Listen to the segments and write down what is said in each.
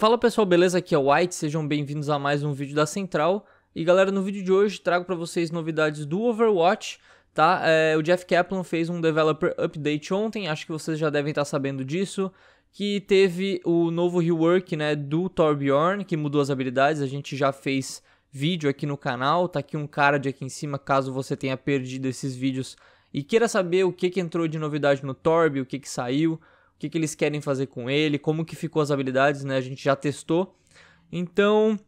Fala pessoal, beleza? Aqui é o White, sejam bem-vindos a mais um vídeo da Central. E galera, no vídeo de hoje trago para vocês novidades do Overwatch, tá? É, o Jeff Kaplan fez um developer update ontem, acho que vocês já devem estar tá sabendo disso, que teve o novo rework, né, do Torbjorn, que mudou as habilidades, a gente já fez vídeo aqui no canal, tá aqui um card aqui em cima, caso você tenha perdido esses vídeos e queira saber o que, que entrou de novidade no Torb, o que, que saiu, que, que eles querem fazer com ele, como que ficou as habilidades, né? A gente já testou. Então,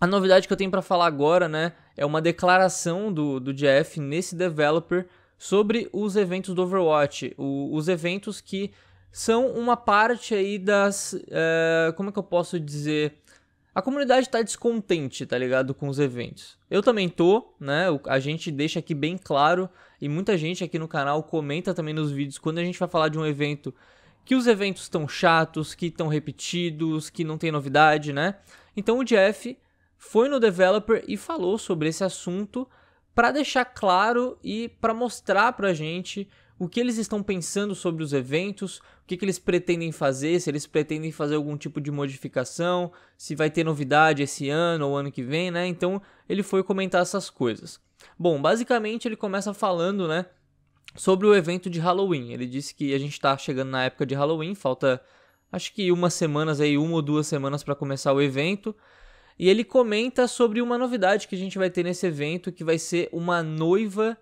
a novidade que eu tenho para falar agora, né, é uma declaração do, do Jeff nesse developer sobre os eventos do Overwatch, o, os eventos que são uma parte aí das, é, como é que eu posso dizer, a comunidade tá descontente, tá ligado, com os eventos. Eu também tô, né? A gente deixa aqui bem claro e muita gente aqui no canal comenta também nos vídeos quando a gente vai falar de um evento que os eventos estão chatos, que estão repetidos, que não tem novidade, né? Então o Jeff foi no developer e falou sobre esse assunto para deixar claro e para mostrar para a gente o que eles estão pensando sobre os eventos, o que, que eles pretendem fazer, se eles pretendem fazer algum tipo de modificação, se vai ter novidade esse ano ou ano que vem, né? Então ele foi comentar essas coisas. Bom, basicamente ele começa falando, né, sobre o evento de Halloween. Ele disse que a gente está chegando na época de Halloween, falta acho que umas semanas aí, uma ou duas semanas para começar o evento. E ele comenta sobre uma novidade que a gente vai ter nesse evento, que vai ser uma noiva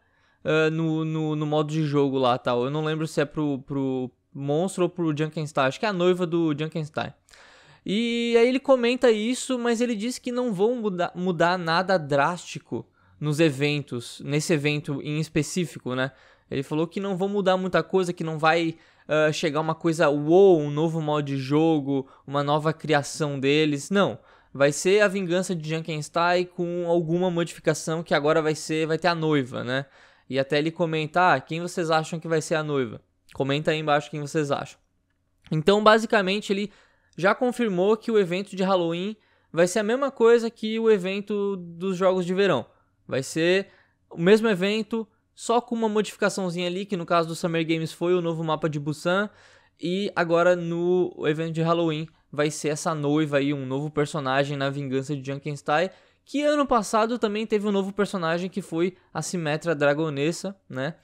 uh, no, no, no, modo de jogo lá tal. Eu não lembro se é pro, pro monstro ou pro Junkenstein, acho que é a noiva do Junkenstein. E aí ele comenta isso, mas ele diz que não vão muda, mudar nada drástico nos eventos, nesse evento em específico, né? Ele falou que não vão mudar muita coisa, que não vai uh, chegar uma coisa wow, um novo modo de jogo, uma nova criação deles. Não. Vai ser a vingança de Junkenstein com alguma modificação que agora vai ser, vai ter a noiva, né? E até ele comentar ah, quem vocês acham que vai ser a noiva. Comenta aí embaixo quem vocês acham. Então, basicamente, ele já confirmou que o evento de Halloween vai ser a mesma coisa que o evento dos jogos de verão. Vai ser o mesmo evento, só com uma modificaçãozinha ali, que no caso do Summer Games foi o novo mapa de Busan, e agora no evento de Halloween vai ser essa noiva aí, um novo personagem na vingança de Junkenstein, que ano passado também teve um novo personagem que foi a Simetra Dragonessa, né?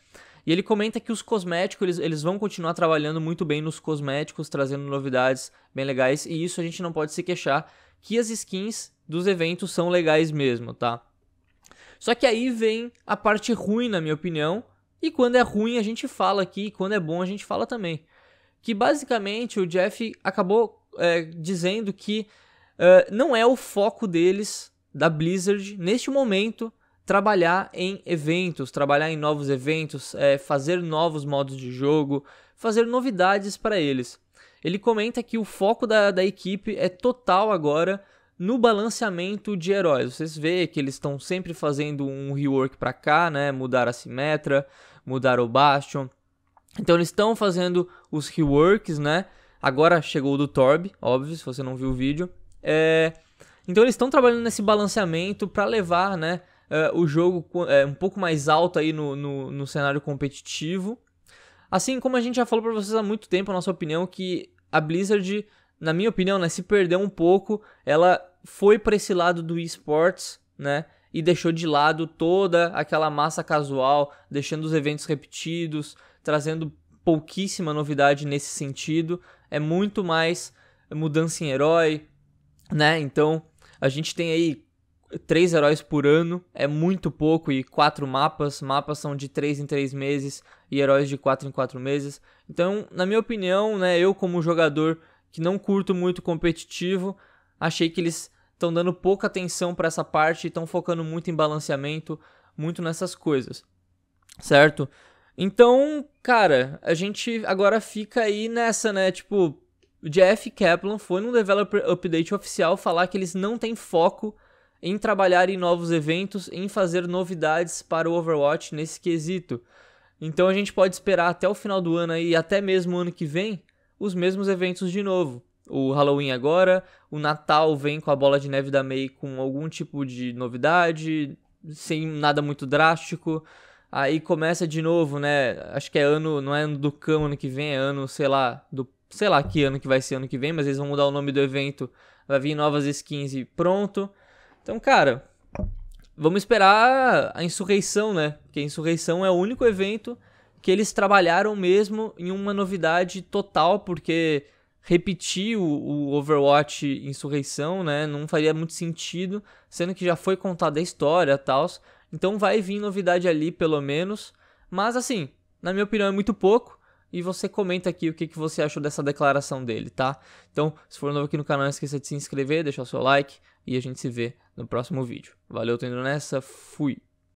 E ele comenta que os cosméticos, eles, eles vão continuar trabalhando muito bem nos cosméticos, trazendo novidades bem legais, e isso a gente não pode se queixar, que as skins dos eventos são legais mesmo, tá? Só que aí vem a parte ruim, na minha opinião, e quando é ruim a gente fala aqui, e quando é bom a gente fala também. Que basicamente o Jeff acabou é, dizendo que uh, não é o foco deles, da Blizzard, neste momento, trabalhar em eventos, trabalhar em novos eventos, é, fazer novos modos de jogo, fazer novidades para eles. Ele comenta que o foco da, da equipe é total agora no balanceamento de heróis. Vocês veem que eles estão sempre fazendo um rework para cá, né? Mudar a Simetra, mudar o Bastion. Então eles estão fazendo os reworks, né? Agora chegou o do Torb, óbvio, se você não viu o vídeo. É... Então eles estão trabalhando nesse balanceamento para levar, né? Uh, o jogo é, um pouco mais alto aí no, no, no cenário competitivo. Assim como a gente já falou para vocês há muito tempo, a nossa opinião que a Blizzard na minha opinião, né, se perdeu um pouco. Ela foi para esse lado do esportes, né? E deixou de lado toda aquela massa casual, deixando os eventos repetidos, trazendo pouquíssima novidade nesse sentido. É muito mais mudança em herói, né? Então a gente tem aí três heróis por ano, é muito pouco, e quatro mapas. Mapas são de três em três meses e heróis de quatro em quatro meses. Então, na minha opinião, né, eu como jogador que não curto muito competitivo. Achei que eles estão dando pouca atenção para essa parte e estão focando muito em balanceamento, muito nessas coisas. Certo? Então, cara, a gente agora fica aí nessa, né? Tipo, o Jeff Kaplan foi num Developer Update oficial falar que eles não têm foco em trabalhar em novos eventos, em fazer novidades para o Overwatch nesse quesito. Então a gente pode esperar até o final do ano aí, até mesmo o ano que vem, os mesmos eventos de novo. O Halloween agora, o Natal vem com a bola de neve da May com algum tipo de novidade, sem nada muito drástico. Aí começa de novo, né? Acho que é ano, não é ano do cão ano que vem, é ano, sei lá, do sei lá que ano que vai ser ano que vem, mas eles vão mudar o nome do evento, vai vir novas skins e pronto. Então, cara, vamos esperar a insurreição, né? Porque a insurreição é o único evento que eles trabalharam mesmo em uma novidade total, porque repetir o, o, Overwatch Insurreição, né, não faria muito sentido, sendo que já foi contada a história e tal. Então vai vir novidade ali, pelo menos. Mas assim, na minha opinião é muito pouco. E você comenta aqui o que, que você achou dessa declaração dele, tá? Então, se for novo aqui no canal, não esqueça de se inscrever, deixar o seu like e a gente se vê no próximo vídeo. Valeu, tô indo nessa, fui!